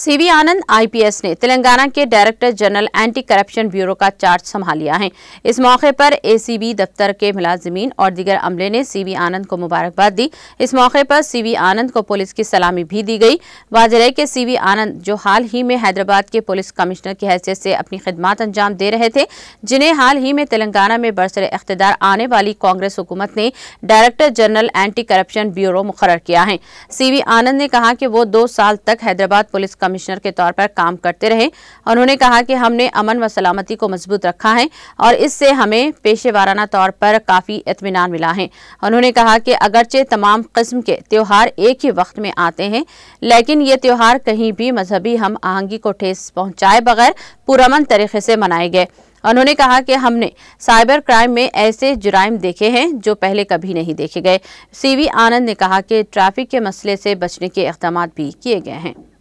CV आनंद IPS ने तेलंगाना के director general anti corruption bureau का चार्ज संभाल लिया है इस मौके पर एसीबी दफ्तर के मुलाजमीन और दीगर अमले ने सीवी आनंद को मुबारकबाद दी इस मौके पर सीवी आनंद को पुलिस की सलामी भी दी गई वाजरे के सीवी आनंद जो हाल ही में हैदराबाद के पुलिस कमिश्नर की हैसियत से अपनी खिदमत अंजाम दे रहे थे जिन्हें हाल ही में तेलंगाना में बरसर इकतदार आने वाली कांग्रेस हुकूमत ने director general anti corruption bureau मुकर किया है सी आनंद ने कहा कि वो दो साल तक हैदराबाद पुलिस कमिश्नर के तौर पर काम करते रहे उन्होंने कहा कि हमने अमन व सलामती को मजबूत रखा है और इससे हमें पेशेवाराना तौर पर काफ़ी इतमान मिला है उन्होंने कहा कि अगरचे तमाम किस्म के त्यौहार एक ही वक्त में आते हैं लेकिन ये त्यौहार कहीं भी मजहबी हम आहंगी को ठेस पहुँचाए बगैर पुरमन तरीके से मनाए गए उन्होंने कहा कि हमने साइबर क्राइम में ऐसे जुराइम देखे हैं जो पहले कभी नहीं देखे गए सीवी आनंद ने कहा कि ट्रैफिक के मसले से बचने के इकदाम भी किए गए हैं